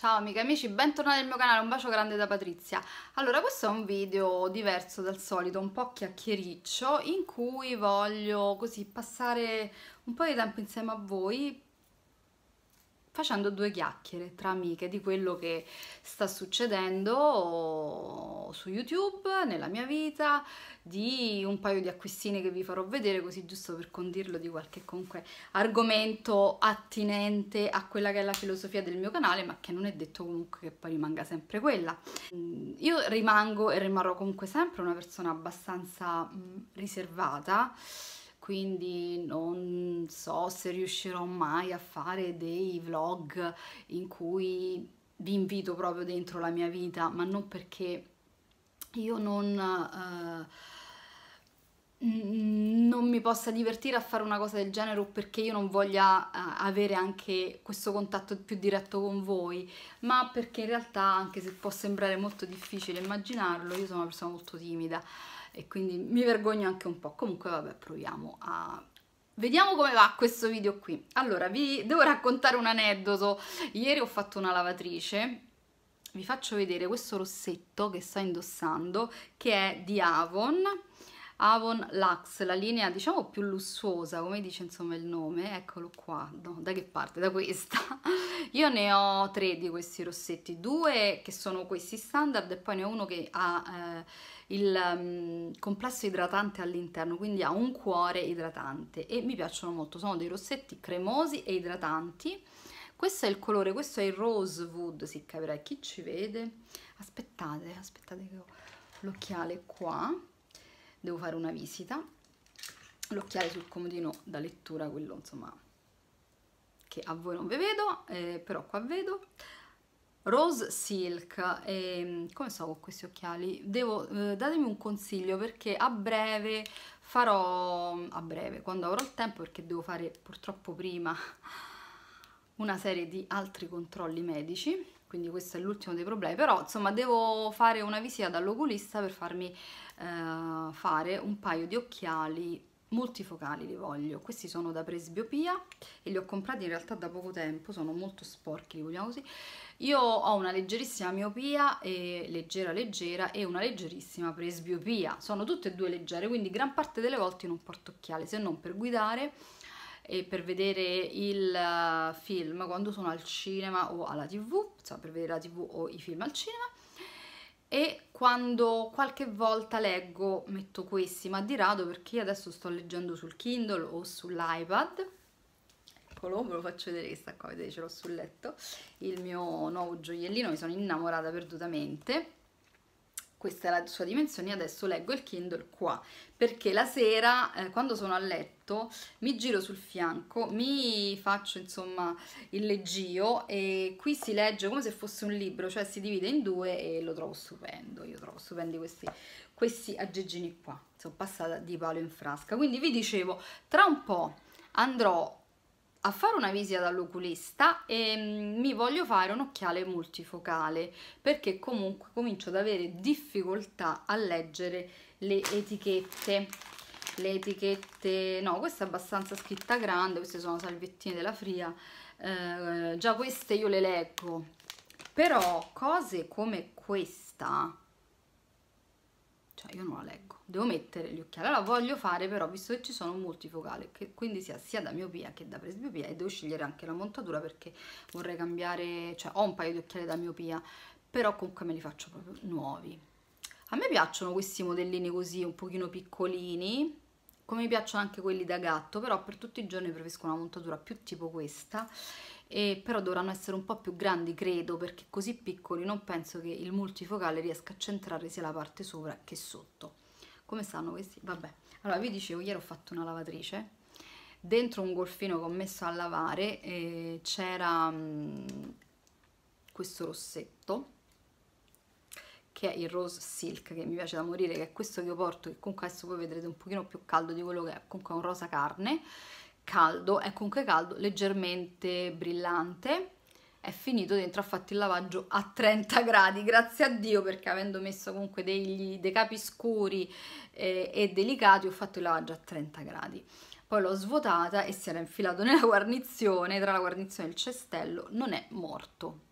Ciao amiche e amici, bentornati al mio canale, un bacio grande da Patrizia. Allora, questo è un video diverso dal solito, un po' chiacchiericcio, in cui voglio così passare un po' di tempo insieme a voi facendo due chiacchiere tra amiche di quello che sta succedendo su YouTube, nella mia vita, di un paio di acquistini che vi farò vedere, così giusto per condirlo di qualche comunque argomento attinente a quella che è la filosofia del mio canale, ma che non è detto comunque che poi rimanga sempre quella. Mm, io rimango e rimarrò comunque sempre una persona abbastanza mm, riservata, quindi non so se riuscirò mai a fare dei vlog in cui vi invito proprio dentro la mia vita, ma non perché io non... Eh, non mi possa divertire a fare una cosa del genere o perché io non voglia eh, avere anche questo contatto più diretto con voi, ma perché in realtà, anche se può sembrare molto difficile immaginarlo, io sono una persona molto timida e quindi mi vergogno anche un po'. Comunque vabbè, proviamo a Vediamo come va questo video qui. Allora, vi devo raccontare un aneddoto. Ieri ho fatto una lavatrice. Vi faccio vedere questo rossetto che sto indossando, che è di Avon Avon Lux, la linea diciamo più lussuosa, come dice insomma il nome, eccolo qua, no, da che parte? Da questa. Io ne ho tre di questi rossetti, due che sono questi standard e poi ne ho uno che ha eh, il um, complesso idratante all'interno, quindi ha un cuore idratante e mi piacciono molto, sono dei rossetti cremosi e idratanti. Questo è il colore, questo è il rosewood, si capirà chi ci vede. Aspettate, aspettate che ho l'occhiale qua devo fare una visita l'occhiale sul comodino da lettura quello insomma che a voi non vi vedo eh, però qua vedo Rose Silk, e, ehm, come so con questi occhiali? Devo, eh, datemi un consiglio perché a breve farò, a breve, quando avrò il tempo, perché devo fare purtroppo prima una serie di altri controlli medici quindi questo è l'ultimo dei problemi però insomma devo fare una visita dall'oculista per farmi eh, fare un paio di occhiali multifocali li voglio questi sono da presbiopia e li ho comprati in realtà da poco tempo sono molto sporchi li vogliamo così io ho una leggerissima miopia e leggera leggera e una leggerissima presbiopia sono tutte e due leggere quindi gran parte delle volte non porto occhiali se non per guidare e per vedere il eh, film quando sono al cinema o alla tv, cioè per vedere la tv o i film al cinema e quando qualche volta leggo metto questi, ma di rado perché adesso sto leggendo sul Kindle o sull'iPad. Eccolo, ve lo faccio vedere che sta qua, vedete ce l'ho sul letto, il mio nuovo gioiellino, mi sono innamorata perdutamente questa è la sua dimensione, adesso leggo il Kindle qua, perché la sera eh, quando sono a letto mi giro sul fianco, mi faccio insomma il leggio e qui si legge come se fosse un libro, cioè si divide in due e lo trovo stupendo, io trovo stupendi questi, questi aggeggini qua, sono passata di palo in frasca, quindi vi dicevo tra un po' andrò a fare una visita dall'oculista e mm, mi voglio fare un occhiale multifocale perché comunque comincio ad avere difficoltà a leggere le etichette le etichette no questa è abbastanza scritta grande queste sono salviettine della fria eh, già queste io le leggo però cose come questa cioè io non la leggo devo mettere gli occhiali allora voglio fare però visto che ci sono un multifocale che quindi sia sia da miopia che da presbiopia e devo scegliere anche la montatura perché vorrei cambiare cioè ho un paio di occhiali da miopia però comunque me li faccio proprio nuovi a me piacciono questi modellini così un pochino piccolini come mi piacciono anche quelli da gatto però per tutti i giorni preferisco una montatura più tipo questa e però dovranno essere un po' più grandi credo perché così piccoli non penso che il multifocale riesca a centrare sia la parte sopra che sotto come stanno questi? Vabbè, allora vi dicevo, ieri ho fatto una lavatrice, dentro un golfino che ho messo a lavare eh, c'era mm, questo rossetto, che è il Rose Silk, che mi piace da morire, che è questo che io porto, che comunque adesso voi vedrete un pochino più caldo di quello che è, comunque è un rosa carne, caldo, è comunque caldo, leggermente brillante, è finito dentro, ha fatto il lavaggio a 30 gradi, grazie a Dio perché avendo messo comunque degli, dei capi scuri eh, e delicati ho fatto il lavaggio a 30 gradi. Poi l'ho svuotata e si era infilato nella guarnizione, tra la guarnizione e il cestello, non è morto.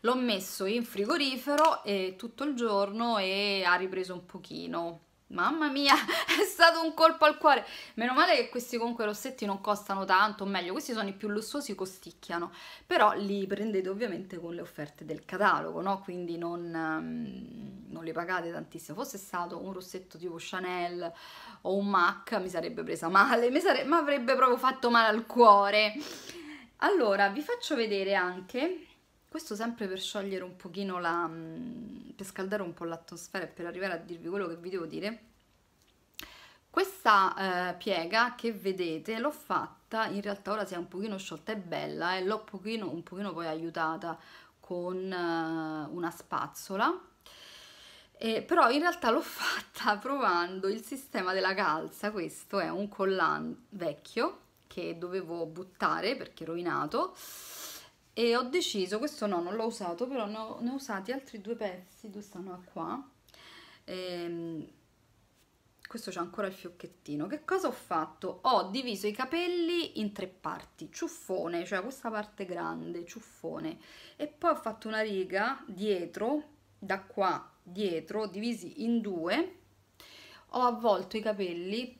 L'ho messo in frigorifero e eh, tutto il giorno e ha ripreso un pochino Mamma mia, è stato un colpo al cuore. Meno male che questi comunque rossetti non costano tanto, o meglio, questi sono i più lussuosi, costicchiano. Però li prendete ovviamente con le offerte del catalogo, no? Quindi non, ehm, non li pagate tantissimo. Fosse stato un rossetto tipo Chanel o un MAC, mi sarebbe presa male, mi, sare mi avrebbe proprio fatto male al cuore. Allora, vi faccio vedere anche questo sempre per sciogliere un pochino la... per scaldare un po' l'atmosfera e per arrivare a dirvi quello che vi devo dire. Questa eh, piega che vedete l'ho fatta, in realtà ora si è un pochino sciolta e bella e eh, l'ho un pochino poi aiutata con eh, una spazzola. Eh, però in realtà l'ho fatta provando il sistema della calza, questo è un collan vecchio che dovevo buttare perché rovinato e ho deciso, questo no, non l'ho usato, però ne ho, ne ho usati altri due pezzi, due stanno qua. Ehm, questo c'è ancora il fiocchettino. Che cosa ho fatto? Ho diviso i capelli in tre parti, ciuffone, cioè questa parte grande, ciuffone, e poi ho fatto una riga dietro, da qua dietro, divisi in due, ho avvolto i capelli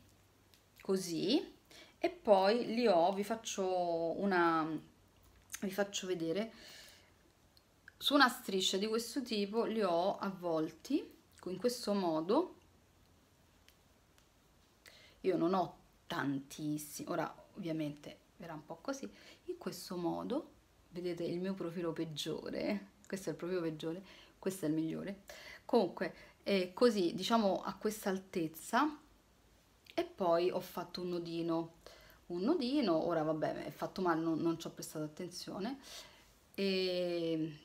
così e poi li ho, vi faccio una vi faccio vedere su una striscia di questo tipo li ho avvolti in questo modo io non ho tantissimi ora ovviamente verrà un po' così in questo modo vedete il mio profilo peggiore questo è il profilo peggiore questo è il migliore comunque eh, così diciamo a questa altezza e poi ho fatto un nodino un nodino, ora vabbè è fatto male, non, non ci ho prestato attenzione, e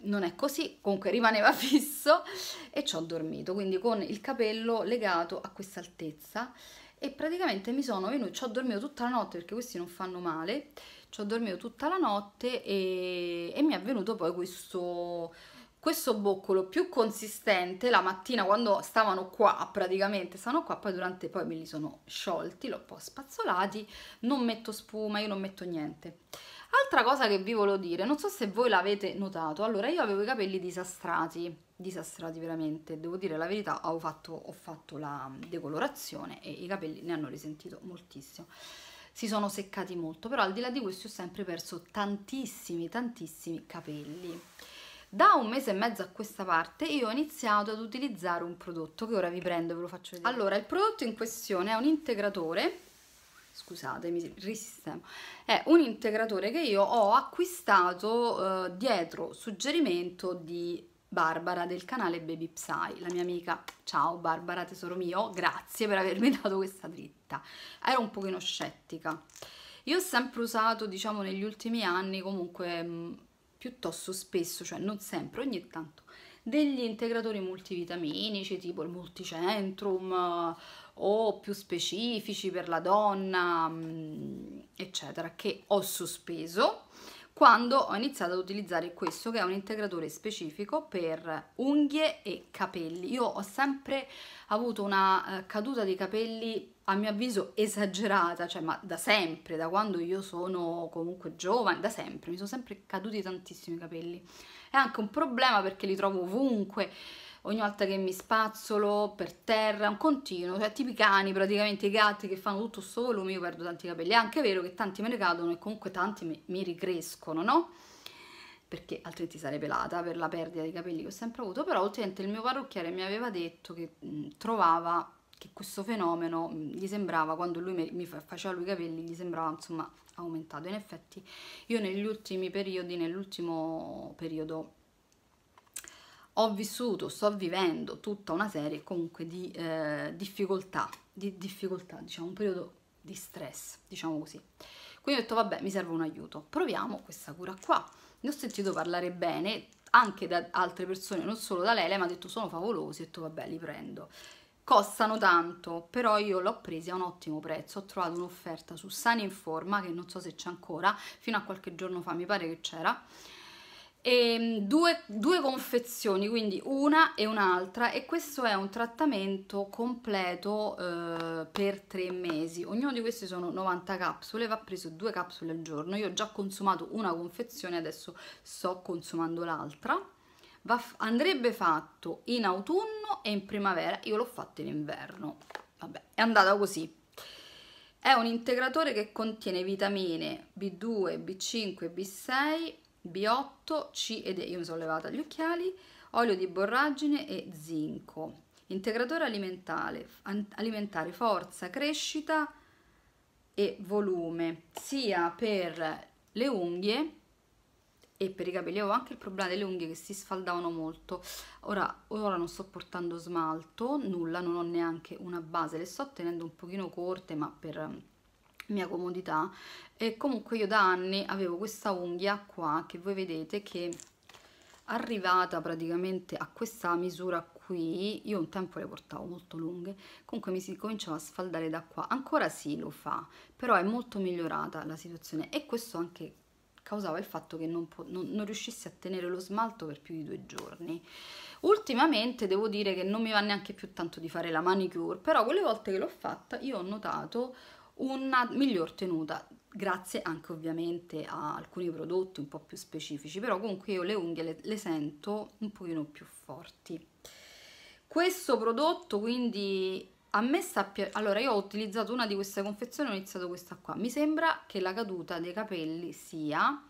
non è così, comunque rimaneva fisso e ci ho dormito, quindi con il capello legato a questa altezza e praticamente mi sono venuto, ci ho dormito tutta la notte perché questi non fanno male, ci ho dormito tutta la notte e, e mi è venuto poi questo questo boccolo più consistente la mattina quando stavano qua praticamente stavano qua poi durante poi me li sono sciolti l'ho un po' spazzolati non metto spuma io non metto niente altra cosa che vi volevo dire non so se voi l'avete notato allora io avevo i capelli disastrati disastrati veramente devo dire la verità ho fatto, ho fatto la mm, decolorazione e i capelli ne hanno risentito moltissimo si sono seccati molto però al di là di questo ho sempre perso tantissimi tantissimi capelli da un mese e mezzo a questa parte io ho iniziato ad utilizzare un prodotto che ora vi prendo e ve lo faccio vedere. Allora, il prodotto in questione è un integratore scusatemi, risistemo, è un integratore che io ho acquistato eh, dietro suggerimento di Barbara del canale Baby Psy, la mia amica. Ciao Barbara, tesoro mio, grazie per avermi dato questa dritta. Ero un pochino scettica. Io ho sempre usato, diciamo, negli ultimi anni comunque mm, piuttosto spesso, cioè non sempre, ogni tanto, degli integratori multivitaminici tipo il multicentrum o più specifici per la donna, mm, eccetera, che ho sospeso quando ho iniziato ad utilizzare questo che è un integratore specifico per unghie e capelli. Io ho sempre avuto una eh, caduta dei capelli a mio avviso esagerata, cioè ma da sempre, da quando io sono comunque giovane, da sempre, mi sono sempre caduti tantissimi capelli. È anche un problema perché li trovo ovunque, ogni volta che mi spazzolo per terra, un continuo, cioè tipi cani, praticamente i gatti che fanno tutto sto volume, io perdo tanti capelli. È anche vero che tanti me ne cadono e comunque tanti mi, mi ricrescono, no? perché altrimenti sarei pelata per la perdita di capelli che ho sempre avuto, però ultimamente il mio parrucchiere mi aveva detto che mh, trovava che questo fenomeno mm, gli sembrava, quando lui mi faceva lui i capelli, gli sembrava insomma aumentato. In effetti io negli ultimi periodi, nell'ultimo periodo ho vissuto, sto vivendo tutta una serie comunque di eh, difficoltà, di difficoltà, diciamo un periodo di stress, diciamo così. Quindi ho detto vabbè mi serve un aiuto, proviamo questa cura qua. Ne ho sentito parlare bene anche da altre persone, non solo da lei, lei mi ha detto sono favolosi, ho detto vabbè li prendo costano tanto però io l'ho presa a un ottimo prezzo ho trovato un'offerta su Sani in Forma che non so se c'è ancora fino a qualche giorno fa mi pare che c'era e ehm, due, due, confezioni quindi una e un'altra e questo è un trattamento completo eh, per tre mesi ognuno di questi sono 90 capsule va preso due capsule al giorno io ho già consumato una confezione adesso sto consumando l'altra Va, andrebbe fatto in autunno e in primavera, io l'ho fatto in inverno, vabbè, è andata così. È un integratore che contiene vitamine B2, B5, B6, B8, C ed E, io mi sono levata gli occhiali, olio di borragine e zinco. Integratore alimentare, alimentare forza, crescita e volume, sia per le unghie e per i capelli avevo anche il problema delle unghie che si sfaldavano molto ora, ora non sto portando smalto nulla non ho neanche una base le sto tenendo un pochino corte ma per ehm, mia comodità e comunque io da anni avevo questa unghia qua che voi vedete che arrivata praticamente a questa misura qui io un tempo le portavo molto lunghe comunque mi si cominciava a sfaldare da qua ancora si sì, lo fa però è molto migliorata la situazione e questo anche causava il fatto che non, non, non riuscissi a tenere lo smalto per più di due giorni. Ultimamente devo dire che non mi va neanche più tanto di fare la manicure, però quelle volte che l'ho fatta io ho notato una miglior tenuta, grazie anche ovviamente a alcuni prodotti un po' più specifici, però comunque io le unghie le, le sento un pochino più forti. Questo prodotto quindi a me sta piacendo. Allora, io ho utilizzato una di queste confezioni, ho iniziato questa qua. Mi sembra che la caduta dei capelli sia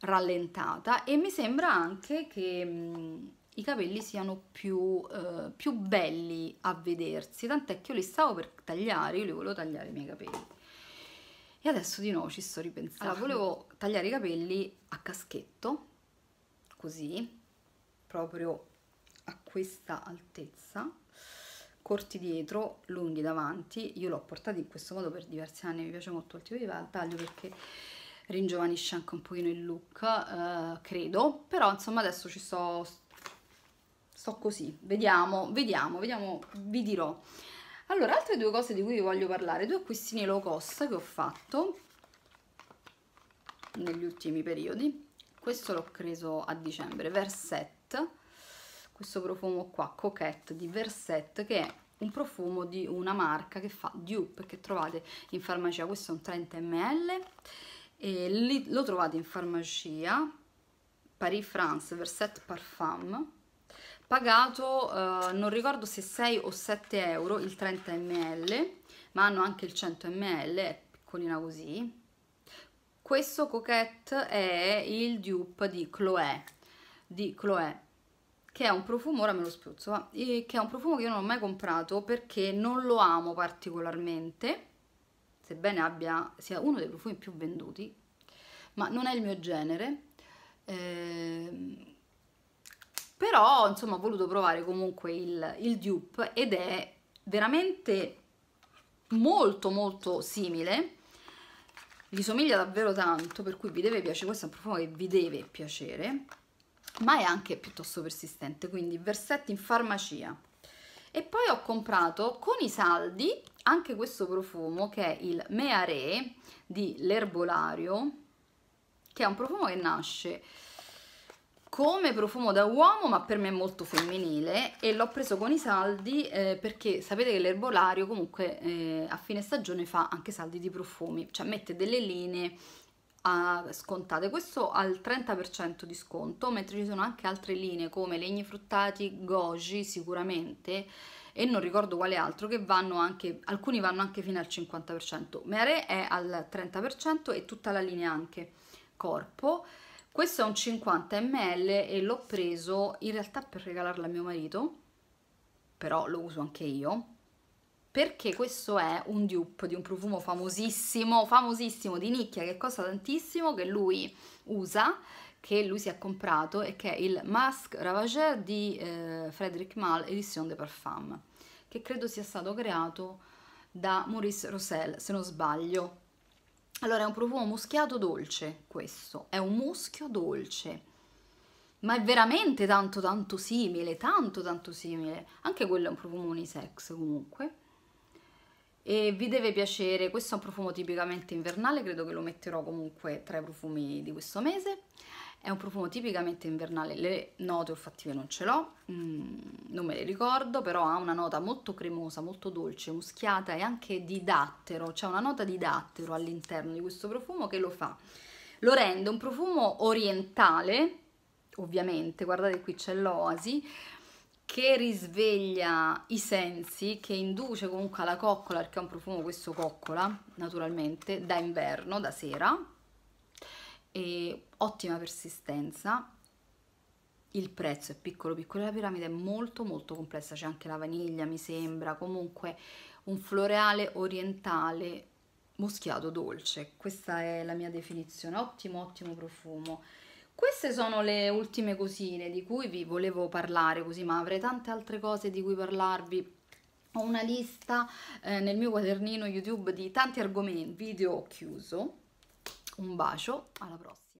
rallentata e mi sembra anche che mh, mhmm, i capelli siano più, eh, più belli a vedersi. Tant'è che io li stavo per tagliare, io li volevo tagliare i miei capelli. E adesso di nuovo ci sto ripensando. Allora, ah. volevo tagliare i capelli a caschetto, così, proprio a questa altezza corti dietro, lunghi davanti, io l'ho portato in questo modo per diversi anni, mi piace molto il tipo di taglio perché ringiovanisce anche un pochino il look, eh, credo, però insomma adesso ci sto, sto così, vediamo, vediamo, vediamo, vi dirò. Allora, altre due cose di cui vi voglio parlare, due acquistini low cost che ho fatto negli ultimi periodi, questo l'ho preso a dicembre, Versetto questo profumo qua, Coquette di Verset, che è un profumo di una marca che fa dupe, che trovate in farmacia, questo è un 30 ml, e li, lo trovate in farmacia, Paris France Verset Parfum, pagato eh, non ricordo se 6 o 7 euro il 30 ml, ma hanno anche il 100 ml, è piccolina così. Questo Coquette è il dupe di Chloé, di Chloé che è un profumo, ora me lo spruzzo, va, che è un profumo che io non ho mai comprato perché non lo amo particolarmente, sebbene abbia, sia uno dei profumi più venduti, ma non è il mio genere. Eh, però insomma ho voluto provare comunque il, il dupe ed è veramente molto molto simile gli somiglia davvero tanto per cui vi deve piacere questo è un profumo che vi deve piacere ma è anche piuttosto persistente, quindi versetti in farmacia. E poi ho comprato con i saldi anche questo profumo che è il Meare di L'Erbolario, che è un profumo che nasce come profumo da uomo ma per me è molto femminile e l'ho preso con i saldi eh, perché sapete che l'erbolario comunque eh, a fine stagione fa anche saldi di profumi cioè mette delle linee uh, scontate, questo al 30% di sconto, mentre ci sono anche altre linee come legni fruttati, goji sicuramente e non ricordo quale altro che vanno anche alcuni vanno anche fino al 50%. Mere è al 30% e tutta la linea anche corpo. Questo è un 50 ml e l'ho preso in realtà per regalarlo a mio marito, però lo uso anche io perché questo è un dupe di un profumo famosissimo, famosissimo di nicchia che costa tantissimo, che lui usa, che lui si è comprato e che è il Masque Ravageur di eh, Frederic Malle, Edition de Parfum, che credo sia stato creato da Maurice Rosel, se non sbaglio. Allora, è un profumo muschiato dolce, questo, è un muschio dolce, ma è veramente tanto tanto simile, tanto tanto simile. Anche quello è un profumo unisex comunque e vi deve piacere, questo è un profumo tipicamente invernale, credo che lo metterò comunque tra i profumi di questo mese, è un profumo tipicamente invernale, le note olfattive non ce l'ho, mm, non me le ricordo, però ha una nota molto cremosa, molto dolce, muschiata e anche di dattero, c'è una nota di dattero all'interno di questo profumo che lo fa, lo rende un profumo orientale, ovviamente, guardate qui c'è l'oasi, che risveglia i sensi, che induce comunque alla coccola, perché è un profumo questo coccola, naturalmente, da inverno, da sera, e ottima persistenza, il prezzo è piccolo piccolo, la piramide è molto molto complessa, c'è anche la vaniglia mi sembra, comunque un floreale orientale moschiato dolce, questa è la mia definizione, ottimo ottimo profumo. Queste sono le ultime cosine di cui vi volevo parlare così, ma avrei tante altre cose di cui parlarvi. Ho una lista eh, nel mio quadernino YouTube di tanti argomenti, video chiuso. Un bacio, alla prossima.